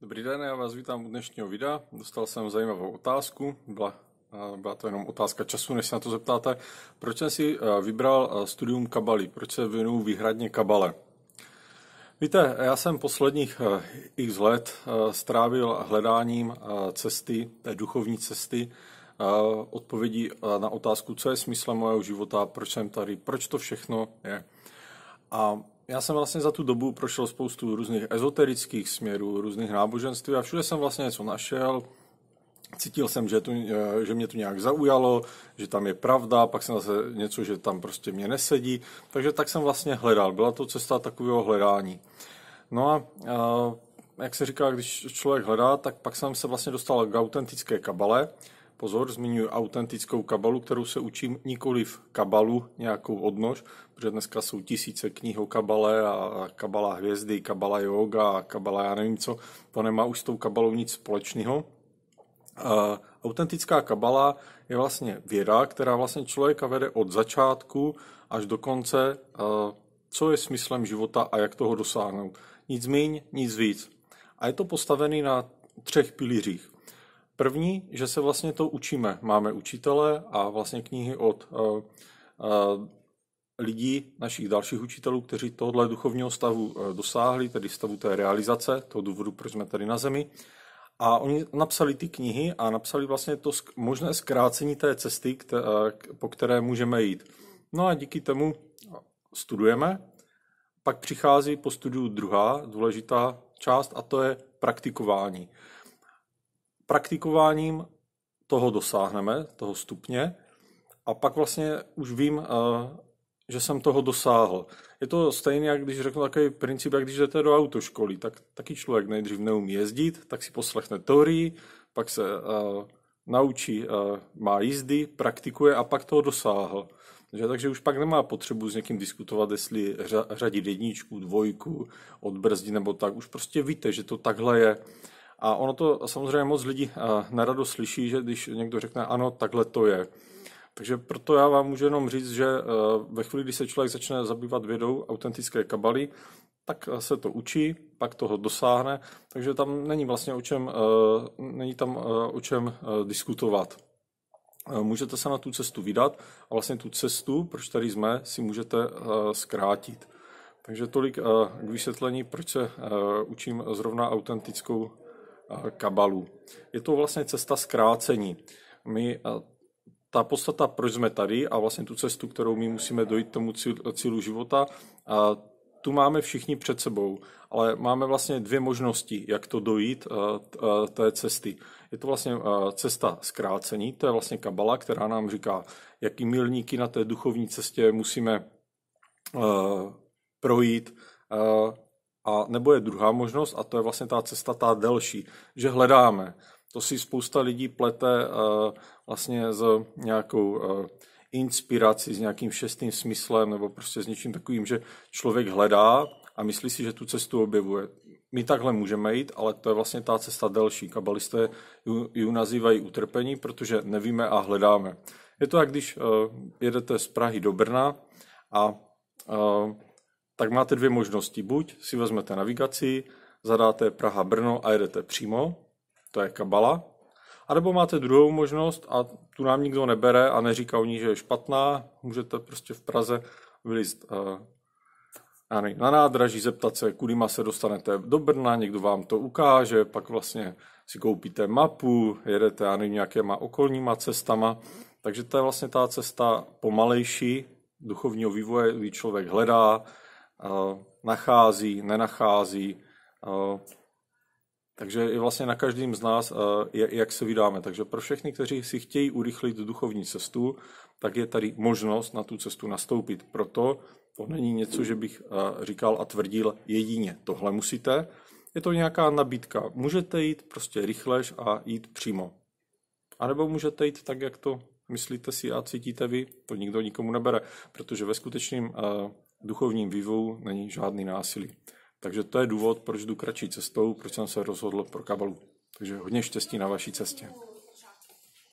Dobrý den, já vás vítám u dnešního videa. Dostal jsem zajímavou otázku, byla, eh, byla to jenom otázka času, než se na to zeptáte. Proč jsem si eh, vybral eh, studium kabalí? Proč se věnuju výhradně kabale? Víte, já jsem posledních x let strávil hledáním cesty, té duchovní cesty, odpovědí na otázku, co je smyslem mého života, proč jsem tady, proč to všechno je. A já jsem vlastně za tu dobu prošel spoustu různých ezoterických směrů, různých náboženství a všude jsem vlastně něco našel. Cítil jsem, že, tu, eh, že mě to nějak zaujalo, že tam je pravda, pak jsem zase něco, že tam prostě mě nesedí. Takže tak jsem vlastně hledal. Byla to cesta takového hledání. No a eh, jak se říká, když člověk hledá, tak pak jsem se vlastně dostal k autentické kabale, Pozor, zmiňuji autentickou kabalu, kterou se učím nikoli v kabalu, nějakou odnož, protože dneska jsou tisíce knih o kabale a kabala hvězdy, kabala yoga a kabala já nevím co. To nemá už s tou kabalou nic společného. autentická kabala je vlastně věda, která vlastně člověka vede od začátku až do konce, co je smyslem života a jak toho dosáhnout. Nic míň, nic víc. A je to postavený na třech pilířích. První, že se vlastně to učíme. Máme učitele a vlastně knihy od uh, uh, lidí, našich dalších učitelů, kteří tohle duchovního stavu eh, dosáhli, tedy stavu té realizace, toho důvodu, proč jsme tady na zemi. A oni napsali ty knihy a napsali vlastně to možné zkrácení té cesty, po které můžeme jít. No a díky tomu studujeme. Pak přichází po studiu druhá důležitá část a to je praktikování praktikováním toho dosáhneme, toho stupně, a pak vlastně už vím, eh, že jsem toho dosáhl. Je to stejné, jak když řeknu takový princip, jak když jdete do autoškoly, tak taky člověk nejdřív neumí jezdit, tak si poslechne teorii, pak se uh, naučí, uh, má jízdy, praktikuje a pak toho dosáhl. Že, takže už pak nemá potřebu s někým diskutovat, jestli řadit jedničku, dvojku, odbrzdí nebo tak. Už prostě víte, že to takhle je. A ono to samozřejmě moc lidí eh, nerado slyší, že když někdo řekne ano, takhle to je. Takže proto já vám můžu jenom říct, že eh, ve chvíli, kdy se člověk začne zabývat vědou autentické kabaly, tak eh, se to učí, pak toho dosáhne, takže tam není vlastně o čem, není tam o čem diskutovat. Můžete se na tu cestu vydat a vlastně tu cestu, proč tady jsme, si můžete zkrátit. Takže tolik k vysvětlení, proč se učím zrovna autentickou kabalů. Je to vlastně cesta zkrácení. My ta podstata, proč jsme tady a vlastně tu cestu, kterou my musíme dojít tomu cílu života, a tu máme všichni před sebou, ale máme vlastně dvě možnosti, jak to dojít té cesty. Je to vlastně cesta zkrácení, to je vlastně kabala, která nám říká, jaký milníky na té duchovní cestě musíme projít, a nebo je druhá možnost, a to je vlastně ta cesta ta delší, že hledáme. To si spousta lidí plete eh, vlastně s nějakou eh, inspirací, s nějakým šestým smyslem nebo prostě s něčím takovým, že člověk hledá a myslí si, že tu cestu objevuje. My takhle můžeme jít, ale to je vlastně ta cesta delší. Kabalisté ju, ju nazývají utrpení, protože nevíme a hledáme. Je to jak když uh, jedete z Prahy do Brna a uh, tak máte dvě možnosti. Buď si vezmete navigaci, zadáte Praha Brno a jedete přímo, to je kabala, a nebo máte druhou možnost a tu nám nikdo nebere a neříká o ní, že je špatná, můžete prostě v Praze vylist eh, na nádraží, zeptat se, kudyma se dostanete do Brna, někdo vám to ukáže, pak vlastně si koupíte mapu, jedete já nevím, nějakýma okolníma cestama, takže to je vlastně ta cesta pomalejší duchovního vývoje, kdy člověk hledá, Eh, nachází, nenachází. Eh, takže je vlastně na každém z nás, eh, jak se vydáme. Takže pro všechny, kteří si chtějí urychlit duchovní cestu, tak je tady možnost na tu cestu nastoupit. Proto to není něco, že bych říkal a tvrdil jedině tohle musíte. Je to nějaká nabídka. Můžete jít prostě rychlež a jít přímo. A nebo můžete jít tak, jak to myslíte si a cítíte vy, to nikdo nikomu nebere, protože ve skutečném duchovním vývoji není žádný násilí. Takže to je důvod, proč jdu kratší cestou, proč jsem se rozhodl pro kabalu. Takže hodně štěstí na vaší cestě.